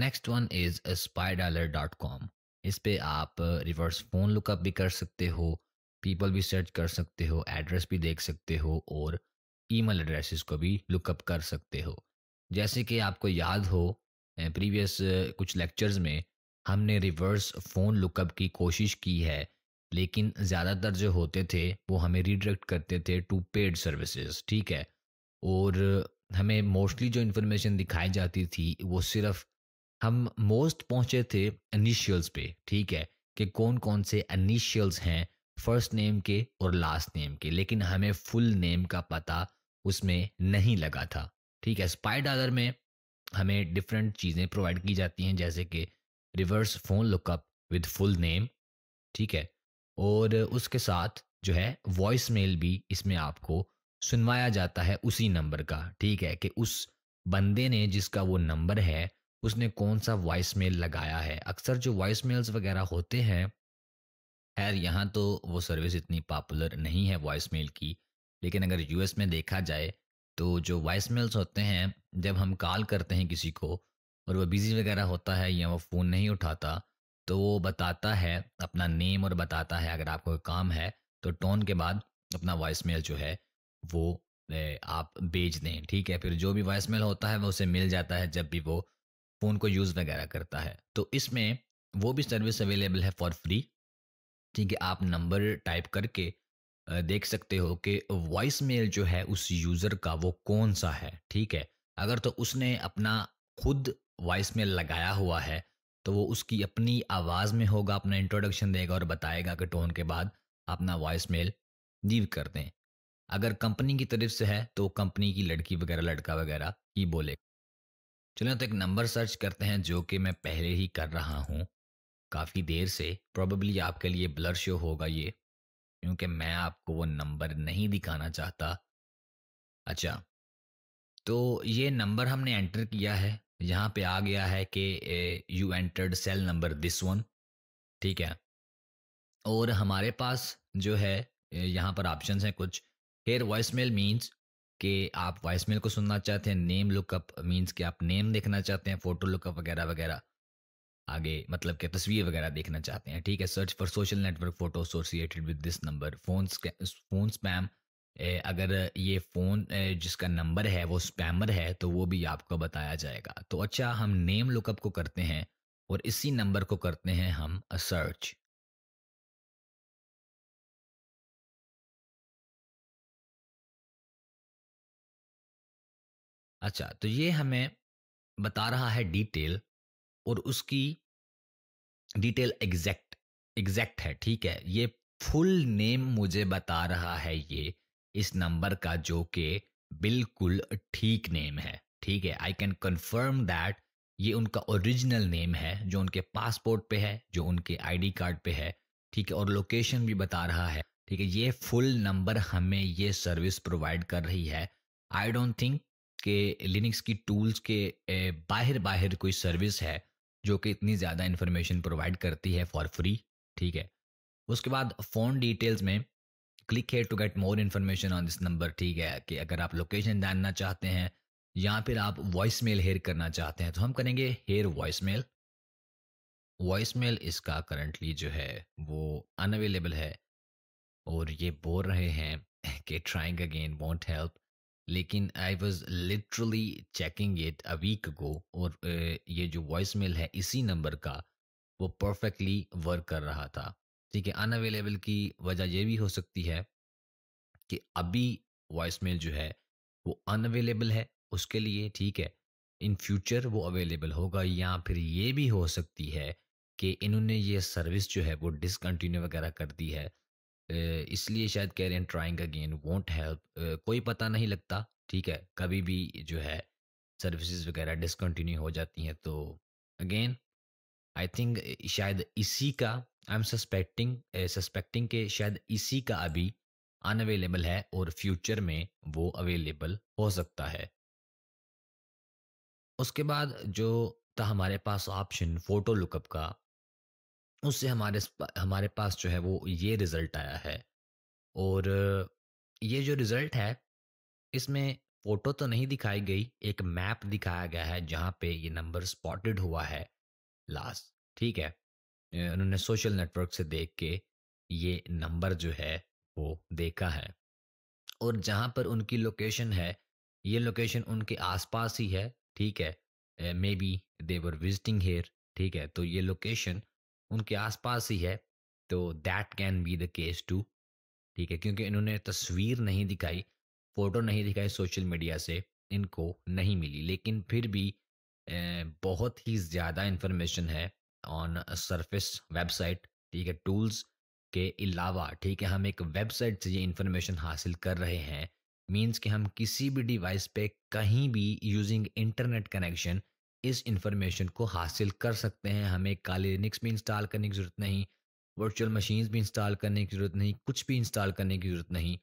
next one is spy dollar dot com इस पर आप रिवर्स फ़ोन लुकअप भी कर सकते हो पीपल भी सर्च कर सकते हो एड्रेस भी देख सकते हो और ईमेल एड्रेसेस को भी लुकअप कर सकते हो जैसे कि आपको याद हो प्रीवियस uh, कुछ लेक्चर्स में हमने रिवर्स फ़ोन लुकअप की कोशिश की है लेकिन ज़्यादातर जो होते थे वो हमें रिडायरेक्ट करते थे टू पेड सर्विसेज ठीक है और हमें मोस्टली जो इन्फॉर्मेशन दिखाई जाती थी वो सिर्फ हम मोस्ट पहुंचे थे इनिशियल्स पे ठीक है कि कौन कौन से इनिशियल्स हैं फर्स्ट नेम के और लास्ट नेम के लेकिन हमें फुल नेम का पता उसमें नहीं लगा था ठीक है स्पाई डॉलर में हमें डिफरेंट चीज़ें प्रोवाइड की जाती हैं जैसे कि reverse phone lookup with full name ठीक है और उसके साथ जो है वॉइस मेल भी इसमें आपको सुनवाया जाता है उसी नंबर का ठीक है कि उस बंदे ने जिसका वो नंबर है उसने कौन सा वॉइस मेल लगाया है अक्सर जो वॉइस मेल्स वगैरह होते हैं खैर यहाँ तो वो सर्विस इतनी पॉपुलर नहीं है वॉइस मेल की लेकिन अगर यूएस में देखा जाए तो जो वॉइस मेल्स होते हैं जब हम कॉल करते हैं किसी को और वो बिज़ी वगैरह होता है या वो फ़ोन नहीं उठाता तो वो बताता है अपना नेम और बताता है अगर आपको काम है तो टोन के बाद अपना वॉइस मेल जो है वो आप भेज दें ठीक है फिर जो भी वॉइस मेल होता है वो उसे मिल जाता है जब भी वो फ़ोन को यूज़ वगैरह करता है तो इसमें वो भी सर्विस अवेलेबल है फॉर फ्री ठीक है आप नंबर टाइप करके देख सकते हो कि वॉइस मेल जो है उस यूज़र का वो कौन सा है ठीक है अगर तो उसने अपना खुद वॉइस मेल लगाया हुआ है तो वो उसकी अपनी आवाज़ में होगा अपना इंट्रोडक्शन देगा और बताएगा कि टोन के बाद अपना वॉइस मेल लीव कर दें अगर कंपनी की तरफ से है तो कंपनी की लड़की वगैरह लड़का वगैरह ही बोले चलो तो एक नंबर सर्च करते हैं जो कि मैं पहले ही कर रहा हूँ काफ़ी देर से प्रॉबली आपके लिए ब्लर शो होगा ये क्योंकि मैं आपको वो नंबर नहीं दिखाना चाहता अच्छा तो ये नंबर हमने एंटर किया है यहाँ पे आ गया है कि you entered cell number this one ठीक है और हमारे पास जो है यहाँ पर ऑप्शन हैं कुछ हेयर वॉइस मेल मीन्स कि आप वॉइस मेल को सुनना चाहते हैं नेम लुकअप मीन्स कि आप नेम देखना चाहते हैं फोटो लुकअप वगैरह वगैरह आगे मतलब कि तस्वीर वगैरह देखना चाहते हैं ठीक है search for social network photo associated with this number phone phone spam अगर ये फ़ोन जिसका नंबर है वो स्पैमर है तो वो भी आपको बताया जाएगा तो अच्छा हम नेम लुकअप को करते हैं और इसी नंबर को करते हैं हम सर्च अच्छा तो ये हमें बता रहा है डिटेल और उसकी डिटेल एग्जैक्ट एग्जैक्ट है ठीक है ये फुल नेम मुझे बता रहा है ये इस नंबर का जो कि बिल्कुल ठीक नेम है ठीक है आई कैन कंफर्म दैट ये उनका ओरिजिनल नेम है जो उनके पासपोर्ट पे है जो उनके आईडी कार्ड पे है ठीक है और लोकेशन भी बता रहा है ठीक है ये फुल नंबर हमें ये सर्विस प्रोवाइड कर रही है आई डोंट थिंक के लिनिक्स की टूल्स के बाहर बाहर कोई सर्विस है जो कि इतनी ज़्यादा इन्फॉर्मेशन प्रोवाइड करती है फॉर फ्री ठीक है उसके बाद फ़ोन डिटेल्स में क्लिक है to get more information on this number ठीक है कि अगर आप लोकेशन जानना चाहते हैं या फिर आप वॉइस मेल हेयर करना चाहते हैं तो हम करेंगे here voice mail voice mail इसका करंटली जो है वो अनअवेलेबल है और ये बोल रहे हैं कि ट्राइंग अगेन वॉन्ट हेल्प लेकिन I was literally checking it a week go और ये जो वॉइस मेल है इसी नंबर का वो परफेक्टली वर्क कर रहा था ठीक है अनअवेलेबल की वजह यह भी हो सकती है कि अभी वॉइस मेल जो है वो अनअवेलेबल है उसके लिए ठीक है इन फ्यूचर वो अवेलेबल होगा या फिर ये भी हो सकती है कि इन्होंने ये सर्विस जो है वो डिसकंटिन्यू वगैरह कर दी है इसलिए शायद कह रहे हैं ट्राइंग अगेन वॉन्ट हेल्प कोई पता नहीं लगता ठीक है कभी भी जो है सर्विसेज वगैरह डिसकंटिन्यू हो जाती हैं तो अगेन आई थिंक शायद इसी का आई एम सस्पेक्टिंग सस्पेक्टिंग के शायद इसी का अभी अनअवेलेबल है और फ्यूचर में वो अवेलेबल हो सकता है उसके बाद जो था हमारे पास ऑप्शन फ़ोटो लुकअप का उससे हमारे हमारे पास जो है वो ये रिज़ल्ट आया है और ये जो रिज़ल्ट है इसमें फ़ोटो तो नहीं दिखाई गई एक मैप दिखाया गया है जहाँ पे ये नंबर स्पॉटेड हुआ है लास्ट ठीक है उन्होंने सोशल नेटवर्क से देख के ये नंबर जो है वो देखा है और जहाँ पर उनकी लोकेशन है ये लोकेशन उनके आसपास ही है ठीक है maybe there visiting here ठीक है तो ये लोकेशन उनके आसपास ही है तो that can be the case too ठीक है क्योंकि इन्होंने तस्वीर नहीं दिखाई फोटो नहीं दिखाई सोशल मीडिया से इनको नहीं मिली लेकिन फिर भी बहुत ही ज़्यादा इंफॉर्मेशन है ऑन सरफेस वेबसाइट ठीक है टूल्स के अलावा ठीक है हम एक वेबसाइट से ये इंफॉर्मेशन हासिल कर रहे हैं मीन्स कि हम किसी भी डिवाइस पे कहीं भी यूजिंग इंटरनेट कनेक्शन इस इन्फॉर्मेशन को हासिल कर सकते हैं हमें काले लिनिक्स भी इंस्टॉल करने की ज़रूरत नहीं वर्चुअल मशीन्स भी इंस्टॉल करने की ज़रूरत नहीं कुछ भी इंस्टॉल करने की ज़रूरत नहीं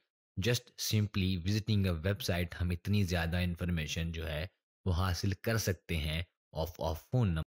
just simply visiting a website हम इतनी ज़्यादा इन्फॉर्मेशन जो है वो हासिल कर सकते हैं ऑफ ऑफ फोन नंबर